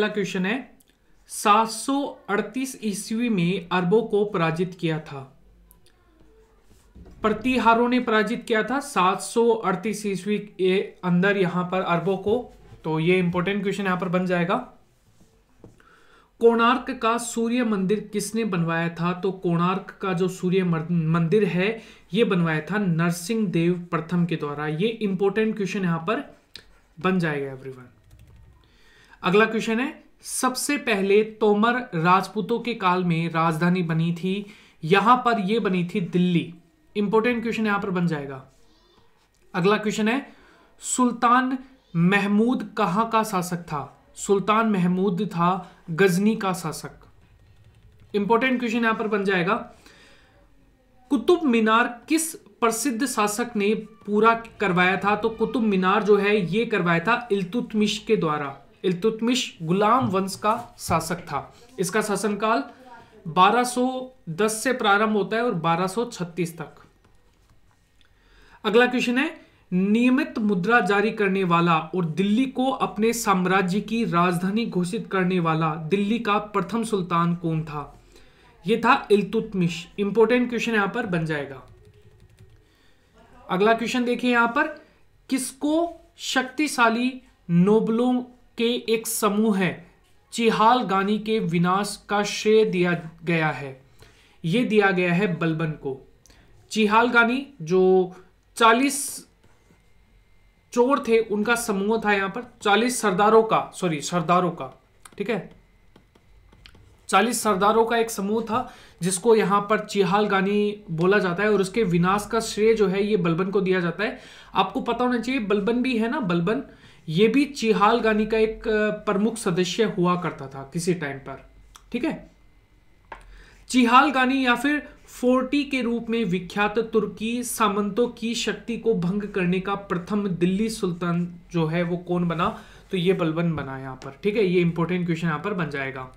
पहला क्वेश्चन है 738 ईस्वी में अरबों को पराजित किया था प्रतिहारों ने पराजित किया था 738 ईस्वी के अंदर यहां पर अरबों को तो ये इंपॉर्टेंट क्वेश्चन यहां पर बन जाएगा कोणार्क का सूर्य मंदिर किसने बनवाया था तो कोणार्क का जो सूर्य मंदिर है ये बनवाया था नरसिंह देव प्रथम के द्वारा ये इंपॉर्टेंट क्वेश्चन यहां पर बन जाएगा एवरीवन अगला क्वेश्चन है सबसे पहले तोमर राजपूतों के काल में राजधानी बनी थी यहां पर यह बनी थी दिल्ली इंपॉर्टेंट क्वेश्चन यहां पर बन जाएगा अगला क्वेश्चन है सुल्तान महमूद कहां का शासक था सुल्तान महमूद था गजनी का शासक इंपॉर्टेंट क्वेश्चन यहां पर बन जाएगा कुतुब मीनार किस प्रसिद्ध शासक ने पूरा करवाया था तो कुतुब मीनार जो है यह करवाया था इलतुतमिश के द्वारा इल्तुतमिश गुलाम वंश का शासक था इसका शासनकाल 1210 से प्रारंभ होता है और 1236 तक अगला क्वेश्चन है नियमित मुद्रा जारी करने वाला और दिल्ली को अपने साम्राज्य की राजधानी घोषित करने वाला दिल्ली का प्रथम सुल्तान कौन था यह था इल्तुतमिश इंपोर्टेंट क्वेश्चन यहां पर बन जाएगा अगला क्वेश्चन देखिए यहां पर किसको शक्तिशाली नोबलों के एक समूह है चिहाल गानी के विनाश का श्रेय दिया गया है ये दिया गया है बलबन को चिहाल गानी जो चालीस चोर थे उनका समूह था यहाँ पर चालीस सरदारों का सॉरी सरदारों का ठीक है चालीस सरदारों का एक समूह था जिसको यहां पर चिहाल गानी बोला जाता है और उसके विनाश का श्रेय जो है ये बलबन को दिया जाता है आपको पता होना चाहिए बलबन भी है ना बलबन ये भी चिहाल गानी का एक प्रमुख सदस्य हुआ करता था किसी टाइम पर ठीक है चिहाल गानी या फिर फोर्टी के रूप में विख्यात तुर्की सामंतों की शक्ति को भंग करने का प्रथम दिल्ली सुल्तान जो है वो कौन बना तो ये बलबन बना यहां पर ठीक है ये इंपॉर्टेंट क्वेश्चन यहां पर बन जाएगा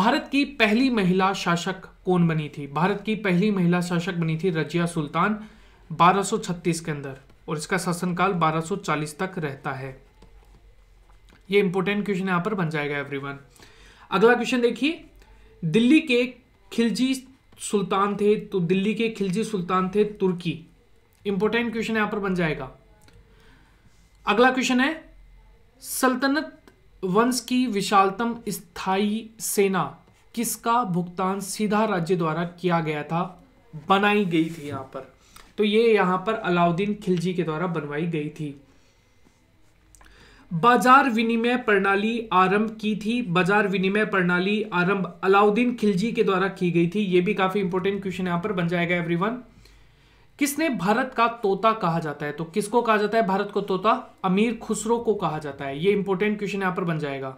भारत की पहली महिला शासक कौन बनी थी भारत की पहली महिला शासक बनी थी रजिया सुल्तान 1236 के अंदर और इसका शासनकाल 1240 तक रहता है ये इंपॉर्टेंट क्वेश्चन यहां पर बन जाएगा एवरीवन अगला क्वेश्चन देखिए दिल्ली के खिलजी सुल्तान थे तो दिल्ली के खिलजी सुल्तान थे तुर्की इंपॉर्टेंट क्वेश्चन यहां पर बन जाएगा अगला क्वेश्चन है सल्तनत वंश की विशालतम स्थाई सेना किसका भुगतान सीधा राज्य द्वारा किया गया था बनाई गई थी यहां पर तो ये यहां पर अलाउद्दीन खिलजी के द्वारा बनवाई गई थी बाजार विनिमय प्रणाली आरंभ की थी बाजार विनिमय प्रणाली आरंभ अलाउद्दीन खिलजी के द्वारा की गई थी ये भी काफी इंपोर्टेंट क्वेश्चन यहां पर बन जाएगा एवरीवन किसने भारत का तोता कहा जाता है तो किसको कहा जाता है भारत को तोता अमीर खुसरो को कहा जाता है ये इंपोर्टेंट क्वेश्चन यहां पर बन जाएगा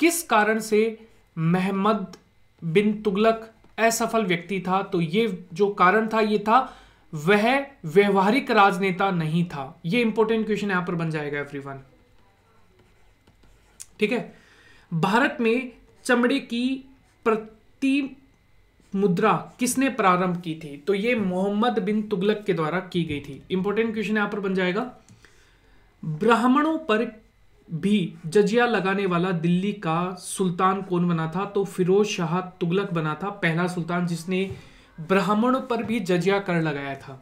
किस कारण से मेहमद बिन तुगलक असफल व्यक्ति था तो ये जो कारण था ये था वह व्यवहारिक राजनेता नहीं था यह इंपॉर्टेंट क्वेश्चन यहां पर बन जाएगा एवरीवन ठीक है भारत में चमड़े की प्रति मुद्रा किसने प्रारंभ की थी तो यह मोहम्मद बिन तुगलक के द्वारा की गई थी इंपॉर्टेंट क्वेश्चन यहां पर बन जाएगा ब्राह्मणों पर भी जजिया लगाने वाला दिल्ली का सुल्तान कौन बना था तो फिरोज शाह तुगलक बना था पहला सुल्तान जिसने ब्राह्मणों पर भी जजिया कर लगाया था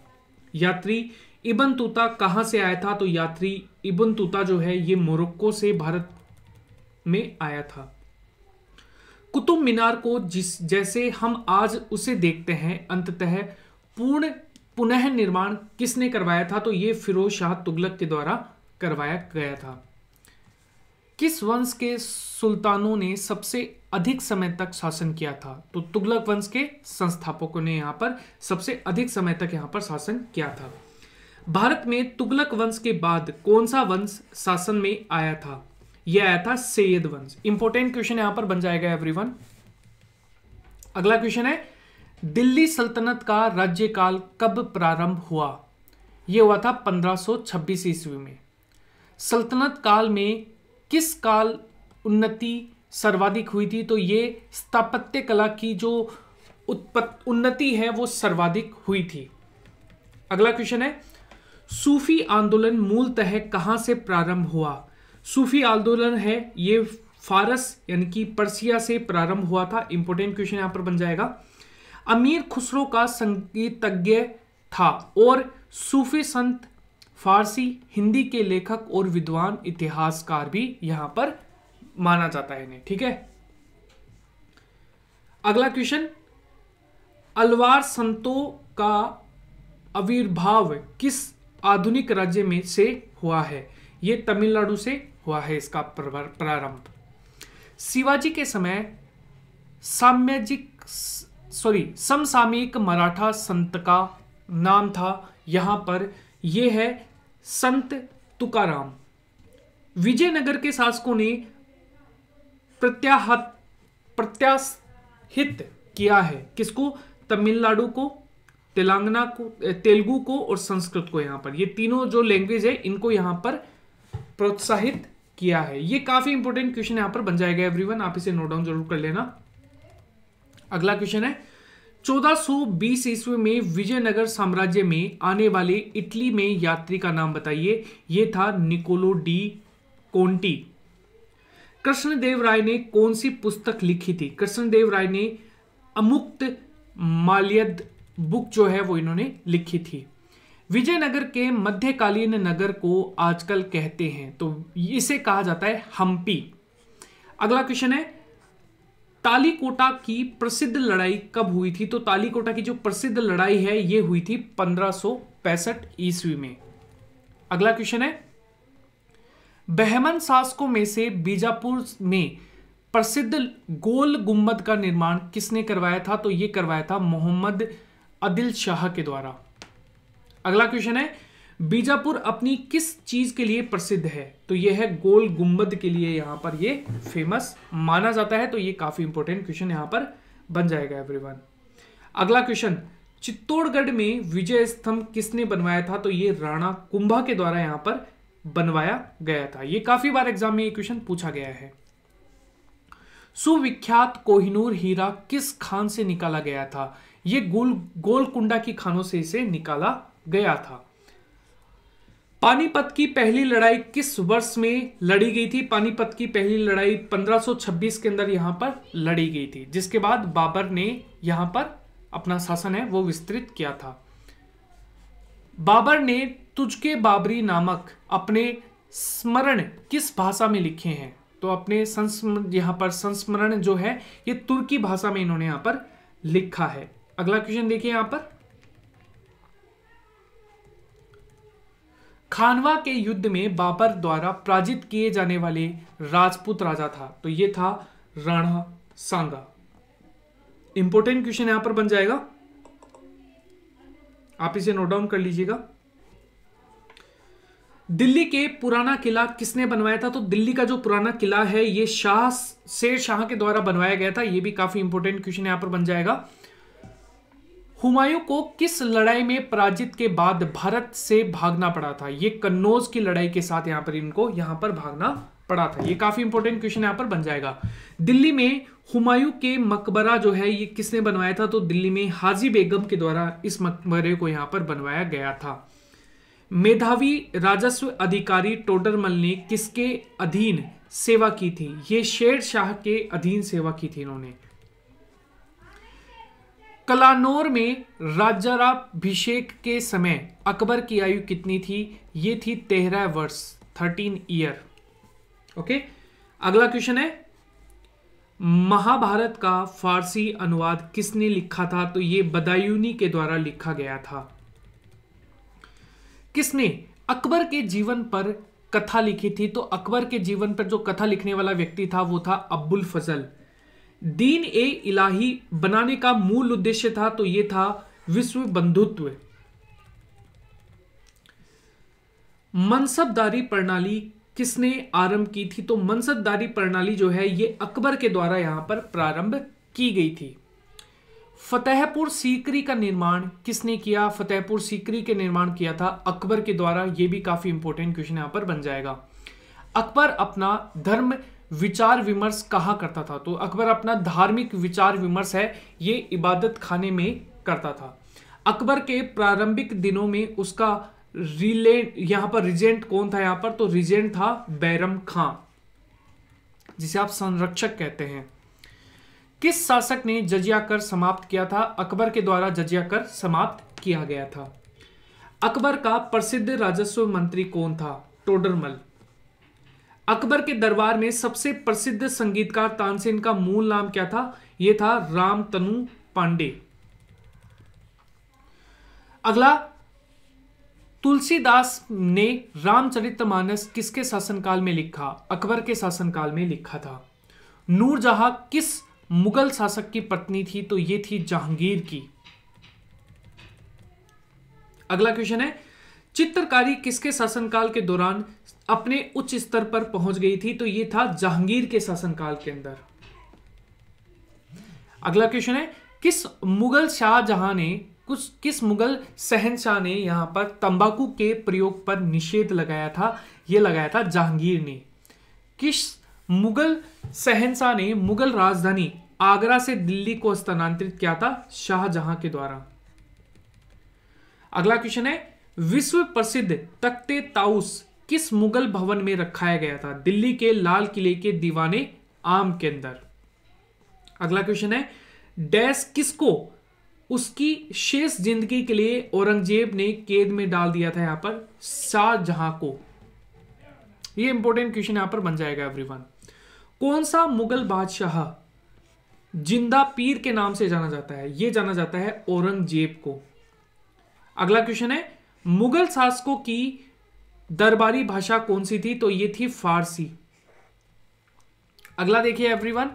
यात्री इबन तूता कहाँ से आया था तो यात्री इबन तूता जो है ये मोरक्को से भारत में आया था कुतुब मीनार को जिस जैसे हम आज उसे देखते हैं अंततः पूर्ण पुनः निर्माण किसने करवाया था तो ये फिरोज शाह तुगलक के द्वारा करवाया गया था किस वंश के सुल्तानों ने सबसे अधिक समय तक शासन किया था तो तुगलक वंश के संस्थापकों ने यहाँ पर सबसे अधिक समय तक यहां पर शासन किया था भारत में तुगलक वंश के बाद कौन सा वंश शासन में आया था यह आया था सैयद वंश इंपोर्टेंट क्वेश्चन यहां पर बन जाएगा एवरीवन अगला क्वेश्चन है दिल्ली सल्तनत का राज्यकाल कब प्रारंभ हुआ यह हुआ था 1526 ईस्वी में सल्तनत काल में किस काल उन्नति सर्वाधिक हुई थी तो ये स्थापत्य कला की जो उत्पत्त उन्नति है वो सर्वाधिक हुई थी अगला क्वेश्चन है सूफी आंदोलन मूलतः कहाँ से प्रारंभ हुआ सूफी आंदोलन है ये फारस यानी कि पर्सिया से प्रारंभ हुआ था इंपोर्टेंट क्वेश्चन यहां पर बन जाएगा अमीर खुसरो का संगीतज्ञ था और सूफी संत फारसी हिंदी के लेखक और विद्वान इतिहासकार भी यहां पर माना जाता है इन्हें ठीक है अगला क्वेश्चन अलवार संतों का आविर्भाव किस आधुनिक राज्य में से हुआ है यह तमिलनाडु से हुआ है इसका प्रारंभ शिवाजी के समय साम्यजिक सॉरी समसामयिक मराठा संत का नाम था यहां पर यह है संत तुकाराम विजयनगर के शासकों ने प्रत्याहत प्रत्याहित किया है किसको तमिलनाडु को तेलंगाना को तेलुगु को और संस्कृत को यहां पर ये तीनों जो लैंग्वेज है इनको यहां पर प्रोत्साहित किया है ये काफी इंपॉर्टेंट क्वेश्चन यहां पर बन जाएगा एवरीवन आप इसे नोट डाउन जरूर कर लेना अगला क्वेश्चन है 1420 ईस्वी में विजयनगर साम्राज्य में आने वाले इटली में यात्री का नाम बताइए ये था Niccolo de Conti Krishnadeva Raya ने कौन सी पुस्तक लिखी थी कृष्णदेव राय ने अमुक्त माल्यद बुक जो है वो इन्होंने लिखी थी विजयनगर के मध्यकालीन नगर को आजकल कहते हैं तो इसे कहा जाता है हम्पी अगला क्वेश्चन है तालीकोटा की प्रसिद्ध लड़ाई कब हुई थी तो तालीकोटा की जो प्रसिद्ध लड़ाई है यह हुई थी पंद्रह ईस्वी में अगला क्वेश्चन है बहमन शासकों में से बीजापुर में प्रसिद्ध गोल गुम्बद का निर्माण किसने करवाया था तो यह करवाया था मोहम्मद अदिल शाह के द्वारा अगला क्वेश्चन है बीजापुर अपनी किस चीज़ के लिए प्रसिद्ध है तो यह है गोल गुम्बद के लिए यहां पर यह फेमस माना जाता है तो यह काफ़ी इंपोर्टेंट क्वेश्चन यहां पर बन जाएगा एवरीवन अगला क्वेश्चन चित्तौड़गढ़ में विजय स्तंभ किसने बनवाया था तो यह राणा कुंभा के द्वारा यहां पर बनवाया गया था यह काफ़ी बार एग्जाम में ये क्वेश्चन पूछा गया है सुविख्यात कोहिनूर हीरा किस खान से निकाला गया था यह गोल गोलकुंडा की खानों से इसे निकाला गया था पानीपत की पहली लड़ाई किस वर्ष में लड़ी गई थी पानीपत की पहली लड़ाई 1526 के अंदर यहाँ पर लड़ी गई थी जिसके बाद बाबर ने यहाँ पर अपना शासन है वो विस्तृत किया था बाबर ने तुझके बाबरी नामक अपने स्मरण किस भाषा में लिखे हैं तो अपने संस्मरण यहाँ पर संस्मरण जो है ये तुर्की भाषा में इन्होंने यहाँ पर लिखा है अगला क्वेश्चन देखिए यहाँ पर खानवा के युद्ध में बाबर द्वारा पराजित किए जाने वाले राजपूत राजा था तो ये था राणा सांगा इंपोर्टेंट क्वेश्चन यहां पर बन जाएगा आप इसे नोट डाउन कर लीजिएगा दिल्ली के पुराना किला किसने बनवाया था तो दिल्ली का जो पुराना किला है ये शाह शेर शाह के द्वारा बनवाया गया था ये भी काफी इंपोर्टेंट क्वेश्चन यहां पर बन जाएगा हुमायूं को किस लड़ाई में पराजित के बाद भारत से भागना पड़ा था ये कन्नौज की लड़ाई के साथ यहां पर इनको यहां पर भागना पड़ा था ये काफी इंपॉर्टेंट क्वेश्चन यहां पर बन जाएगा दिल्ली में हुमायूं के मकबरा जो है ये किसने बनवाया था तो दिल्ली में हाजी बेगम के द्वारा इस मकबरे को यहां पर बनवाया गया था मेधावी राजस्व अधिकारी टोडरमल ने किसके अधीन सेवा की थी ये शेर शाह के अधीन सेवा की थी इन्होंने कलानौर में राजाभिषेक के समय अकबर की आयु कितनी थी ये थी तेरह वर्ष थर्टीन ईयर ओके अगला क्वेश्चन है महाभारत का फारसी अनुवाद किसने लिखा था तो ये बदायूनी के द्वारा लिखा गया था किसने अकबर के जीवन पर कथा लिखी थी तो अकबर के जीवन पर जो कथा लिखने वाला व्यक्ति था वो था अब्बुल फजल दीन ए इलाही बनाने का मूल उद्देश्य था तो यह था विश्व बंधुत्व मनसबदारी प्रणाली किसने आरंभ की थी तो मनसबदारी प्रणाली जो है ये अकबर के द्वारा यहां पर प्रारंभ की गई थी फतेहपुर सीकरी का निर्माण किसने किया फतेहपुर सीकरी के निर्माण किया था अकबर के द्वारा यह भी काफी इंपोर्टेंट क्वेश्चन यहां पर बन जाएगा अकबर अपना धर्म विचार विमर्श कहा करता था तो अकबर अपना धार्मिक विचार विमर्श है ये इबादत खाने में करता था अकबर के प्रारंभिक दिनों में उसका रिलेंट यहां पर रिजेंट कौन था यहां पर तो रिजेंट था बैरम खां जिसे आप संरक्षक कहते हैं किस शासक ने जजिया कर समाप्त किया था अकबर के द्वारा जजिया कर समाप्त किया गया था अकबर का प्रसिद्ध राजस्व मंत्री कौन था टोडरमल अकबर के दरबार में सबसे प्रसिद्ध संगीतकार तानसेन का मूल नाम क्या था यह था राम तनु पांडे अगला तुलसीदास ने रामचरितमानस किसके शासनकाल में लिखा अकबर के शासनकाल में लिखा था नूरजहां किस मुगल शासक की पत्नी थी तो यह थी जहांगीर की अगला क्वेश्चन है चित्रकारी किसके शासनकाल के दौरान अपने उच्च स्तर पर पहुंच गई थी तो यह था जहांगीर के शासनकाल के अंदर अगला क्वेश्चन है किस मुगल शाहजहां ने कुछ किस मुगल सहनशाह ने यहां पर तंबाकू के प्रयोग पर निषेध लगाया था यह लगाया था जहांगीर ने किस मुगल सहनशाह ने मुगल राजधानी आगरा से दिल्ली को स्थानांतरित किया था शाहजहां के द्वारा अगला क्वेश्चन है विश्व प्रसिद्ध तख्ते ताउस किस मुगल भवन में रखाया गया था दिल्ली के लाल किले के दीवाने आम के अंदर अगला क्वेश्चन है डैश किसको उसकी शेष जिंदगी के लिए औरंगजेब ने कैद में डाल दिया था यहां पर शाहजहां को ये इंपॉर्टेंट क्वेश्चन यहां पर बन जाएगा एवरीवन कौन सा मुगल बादशाह जिंदा पीर के नाम से जाना जाता है यह जाना जाता है औरंगजेब को अगला क्वेश्चन है मुगल शासकों की दरबारी भाषा कौन सी थी तो ये थी फारसी अगला देखिए एवरीवन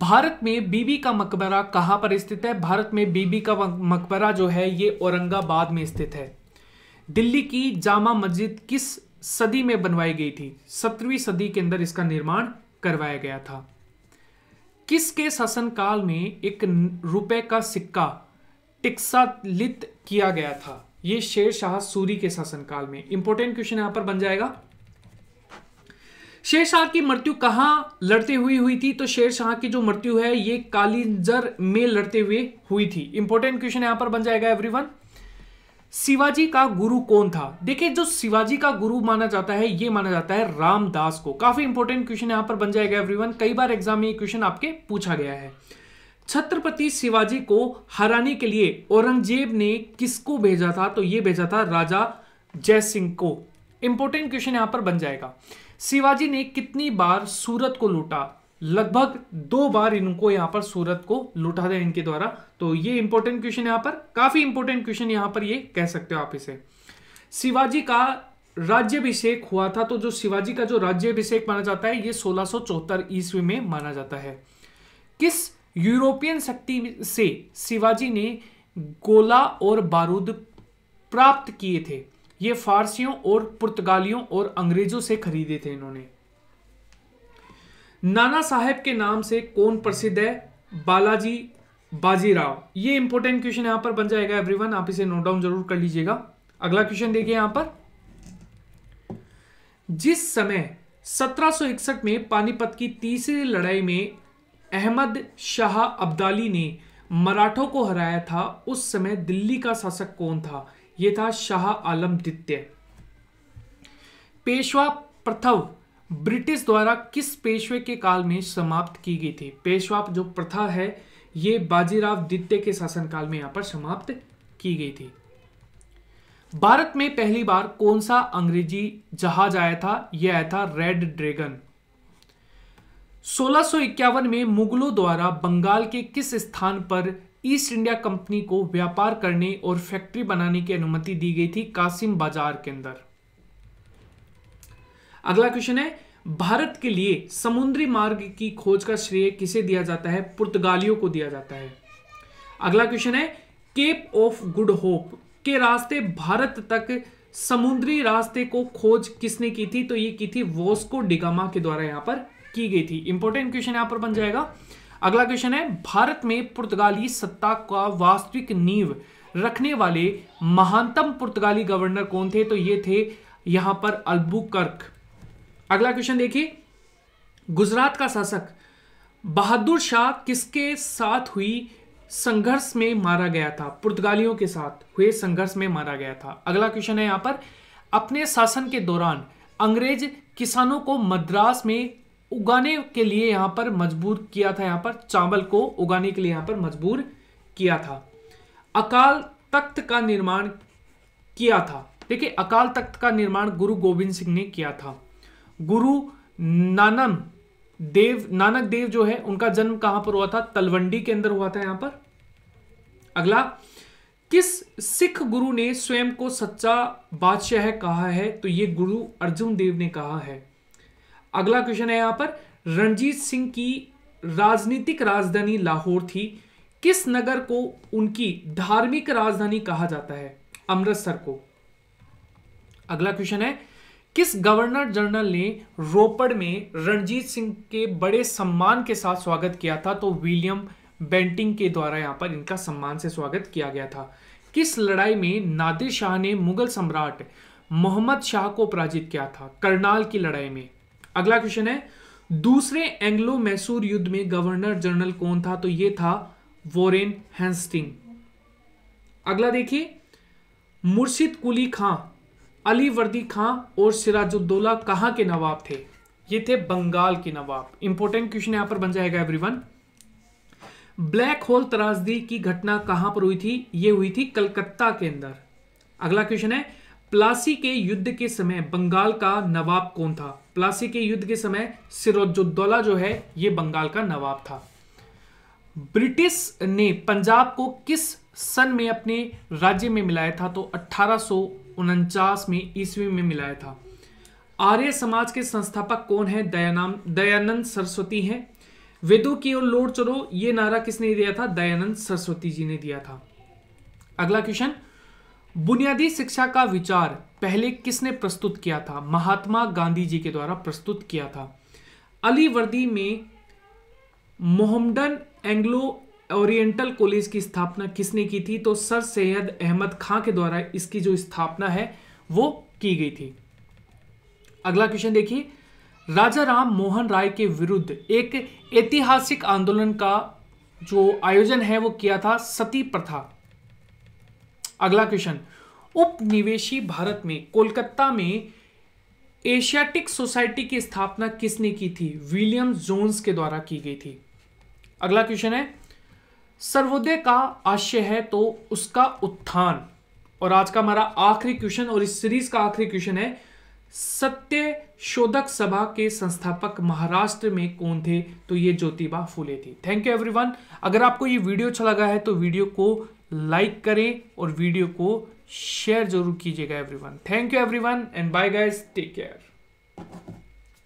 भारत में बीबी का मकबरा कहां पर स्थित है भारत में बीबी का मकबरा जो है ये औरंगाबाद में स्थित है दिल्ली की जामा मस्जिद किस सदी में बनवाई गई थी सत्रहवीं सदी के अंदर इसका निर्माण करवाया गया था किसके शासनकाल में एक रुपए का सिक्का टिक्सालित किया गया था ये शेर शाह सूरी के शासनकाल में इंपॉर्टेंट क्वेश्चन यहां पर बन जाएगा शेर शाह की मृत्यु कहां लड़ते हुए हुई थी तो शेर शाह की जो मृत्यु है ये कालीजर में लड़ते हुए हुई थी इंपॉर्टेंट क्वेश्चन यहां पर बन जाएगा एवरीवन शिवाजी का गुरु कौन था देखिए जो शिवाजी का गुरु माना जाता है ये माना जाता है रामदास को काफी इंपॉर्टेंट क्वेश्चन यहां पर बन जाएगा एवरीवन कई बार एग्जाम में ये क्वेश्चन आपके पूछा गया है छत्रपति शिवाजी को हराने के लिए औरंगजेब ने किसको भेजा था तो यह भेजा था राजा जय सिंह को इंपॉर्टेंट क्वेश्चन यहां पर बन जाएगा शिवाजी ने कितनी बार सूरत को लूटा लगभग दो बार इनको यहां पर सूरत को लूटा था इनके द्वारा तो ये इंपॉर्टेंट क्वेश्चन यहां पर काफी इंपॉर्टेंट क्वेश्चन यहां पर ये कह सकते हो आप इसे शिवाजी का राज्यभिषेक हुआ था तो जो शिवाजी का जो राज्यभिषेक माना जाता है ये 1674 ईस्वी में माना जाता है किस यूरोपियन शक्ति से शिवाजी ने गोला और बारूद प्राप्त किए थे ये फारसियों और पुर्तगालियों और अंग्रेजों से खरीदे थे इन्होंने नाना साहेब के नाम से कौन प्रसिद्ध है बालाजी बाजीराव ये इंपॉर्टेंट क्वेश्चन यहां पर बन जाएगा एवरीवन आप इसे नोट डाउन जरूर कर लीजिएगा अगला क्वेश्चन देखिए यहां पर जिस समय 1761 में पानीपत की तीसरी लड़ाई में अहमद शाह अब्दाली ने मराठों को हराया था उस समय दिल्ली का शासक कौन था यह था शाह आलम द्वितीय पेशवा प्रथव ब्रिटिश द्वारा किस पेशवे के काल में समाप्त की गई थी पेशवा जो प्रथा है ये बाजीराव द्वितीय के शासनकाल में यहाँ पर समाप्त की गई थी भारत में पहली बार कौन सा अंग्रेजी जहाज आया था यह आया था रेड ड्रैगन सोलह में मुगलों द्वारा बंगाल के किस स्थान पर ईस्ट इंडिया कंपनी को व्यापार करने और फैक्ट्री बनाने की अनुमति दी गई थी कासिम बाजार के अंदर अगला क्वेश्चन है भारत के लिए समुद्री मार्ग की खोज का श्रेय किसे दिया जाता है पुर्तगालियों को दिया जाता है अगला क्वेश्चन है केप ऑफ गुड होप के रास्ते भारत तक समुद्री रास्ते को खोज किसने की थी तो ये की थी वॉस्को डिगामा के द्वारा यहां पर की गई थी इंपॉर्टेंट क्वेश्चन यहां पर बन जाएगा अगला क्वेश्चन है भारत में पुर्तगाली सत्ता का वास्तविक नींव रखने वाले महानतम पुर्तगाली गवर्नर कौन थे तो ये थे यहां पर अल्बुकर्क अगला क्वेश्चन देखिए गुजरात का शासक बहादुर शाह किसके साथ हुई संघर्ष में मारा गया था पुर्तगालियों के साथ हुए संघर्ष में मारा गया था अगला क्वेश्चन है यहां पर अपने शासन के दौरान अंग्रेज किसानों को मद्रास में उगाने के लिए यहां पर मजबूर किया था यहां पर चावल को उगाने के लिए यहां पर मजबूर किया था अकाल तख्त का निर्माण किया था देखिए अकाल तख्त का निर्माण गुरु गोविंद सिंह ने किया था गुरु नानम देव नानक देव जो है उनका जन्म कहां पर हुआ था तलवंडी के अंदर हुआ था यहां पर अगला किस सिख गुरु ने स्वयं को सच्चा बादशाह कहा है तो ये गुरु अर्जुन देव ने कहा है अगला क्वेश्चन है यहां पर रणजीत सिंह की राजनीतिक राजधानी लाहौर थी किस नगर को उनकी धार्मिक राजधानी कहा जाता है अमृतसर को अगला क्वेश्चन है किस गवर्नर जनरल ने रोपड़ में रणजीत सिंह के बड़े सम्मान के साथ स्वागत किया था तो विलियम बेंटिंग के द्वारा यहां पर इनका सम्मान से स्वागत किया गया था किस लड़ाई में नादिर शाह ने मुगल सम्राट मोहम्मद शाह को पराजित किया था करनाल की लड़ाई में अगला क्वेश्चन है दूसरे एंग्लो मैसूर युद्ध में गवर्नर जनरल कौन था तो ये था वॉरेन हेंस्टिंग अगला देखिए मुर्शिद कुली खां अली वर्दी खां और सिराजुद्दौला कहां के नवाब थे ये थे बंगाल के नवाब इंपॉर्टेंट क्वेश्चन यहां पर बन जाएगा एवरीवन ब्लैक होल त्रासदी की घटना कहां पर हुई थी ये हुई थी कलकत्ता के अंदर अगला क्वेश्चन है प्लासी के युद्ध के समय बंगाल का नवाब कौन था प्लासी के युद्ध के समय सिरोजुद्दौला जो है ये बंगाल का नवाब था ब्रिटिश ने पंजाब को किस सन में अपने राज्य में मिलाया था तो अठारह में ईस्वी में मिलाया था आर्य समाज के संस्थापक कौन है दयानाम दयानंद सरस्वती हैं वेदो की ओर लोड चलो ये नारा किसने दिया था दयानंद सरस्वती जी ने दिया था अगला क्वेश्चन बुनियादी शिक्षा का विचार पहले किसने प्रस्तुत किया था महात्मा गांधी जी के द्वारा प्रस्तुत किया था अलीवर्दी में मोहम्मडन एंग्लो ओरिएंटल कॉलेज की स्थापना किसने की थी तो सर सैयद अहमद खां के द्वारा इसकी जो स्थापना है वो की गई थी अगला क्वेश्चन देखिए राजा राम मोहन राय के विरुद्ध एक ऐतिहासिक आंदोलन का जो आयोजन है वो किया था सती प्रथा अगला क्वेश्चन उपनिवेशी भारत में कोलकाता में एशियाटिक सोसाइटी की स्थापना किसने की थी विलियम जोन्स के द्वारा की गई थी अगला क्वेश्चन है सर्वोदय का आशय है तो उसका उत्थान और आज का हमारा आखिरी क्वेश्चन और इस सीरीज का आखिरी क्वेश्चन है सत्य शोधक सभा के संस्थापक महाराष्ट्र में कौन थे तो ये ज्योतिबा फुले थी थैंक यू एवरीवन अगर आपको ये वीडियो अच्छा लगा है तो वीडियो को लाइक करें और वीडियो को शेयर जरूर कीजिएगा everyone thank you everyone and bye guys take care